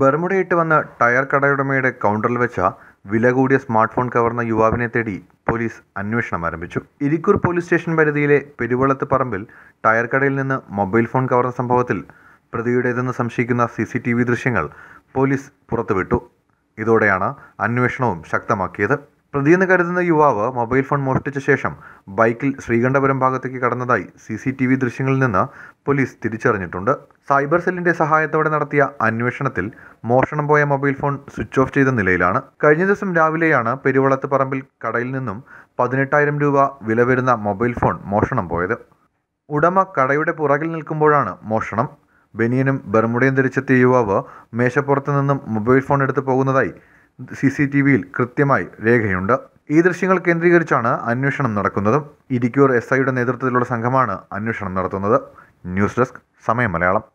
ബർമുടയിട്ട് വന്ന ടയർ കടയുടമയുടെ കൗണ്ടറിൽ വെച്ച വില കൂടിയ സ്മാർട്ട് ഫോൺ കവർന്ന യുവാവിനെ തേടി പോലീസ് അന്വേഷണം ആരംഭിച്ചു ഇരിക്കൂർ പോലീസ് സ്റ്റേഷൻ പരിധിയിലെ പെരുവളത്ത് പറമ്പിൽ ടയർ കടയിൽ നിന്ന് മൊബൈൽ ഫോൺ കവർന്ന സംഭവത്തിൽ പ്രതിയുടേതെന്ന് സംശയിക്കുന്ന സി സി ടി വി ദൃശ്യങ്ങൾ പോലീസ് പുറത്തുവിട്ടു ഇതോടെയാണ് അന്വേഷണവും ശക്തമാക്കിയത് പ്രതിയെന്ന് കരുതുന്ന യുവാവ് മൊബൈൽ ഫോൺ മോഷ്ടിച്ച ശേഷം ബൈക്കിൽ ശ്രീകണ്ഠപുരം ഭാഗത്തേക്ക് കടന്നതായി സി സി ടി വി ദൃശ്യങ്ങളിൽ നിന്ന് പോലീസ് തിരിച്ചറിഞ്ഞിട്ടുണ്ട് സൈബർ സെല്ലിന്റെ സഹായത്തോടെ നടത്തിയ അന്വേഷണത്തിൽ മോഷണം പോയ മൊബൈൽ ഫോൺ സ്വിച്ച് ഓഫ് ചെയ്ത നിലയിലാണ് കഴിഞ്ഞ ദിവസം രാവിലെയാണ് പെരുവളത്ത് പറമ്പിൽ കടയിൽ നിന്നും പതിനെട്ടായിരം രൂപ വില വരുന്ന മൊബൈൽ ഫോൺ മോഷണം പോയത് ഉടമ കടയുടെ പുറകിൽ നിൽക്കുമ്പോഴാണ് മോഷണം ബനിയനും ബർമുടയും ധരിച്ചെത്തിയ യുവാവ് മേശപ്പുറത്ത് നിന്നും മൊബൈൽ ഫോൺ എടുത്ത് പോകുന്നതായി സി സി ടി വിയിൽ കൃത്യമായി രേഖയുണ്ട് ഈ ദൃശ്യങ്ങൾ കേന്ദ്രീകരിച്ചാണ് അന്വേഷണം നടക്കുന്നത് ഇരിക്കൂർ എസ് ഐയുടെ നേതൃത്വത്തിലുള്ള സംഘമാണ് അന്വേഷണം നടത്തുന്നത് ന്യൂസ് ഡെസ്ക് സമയം മലയാളം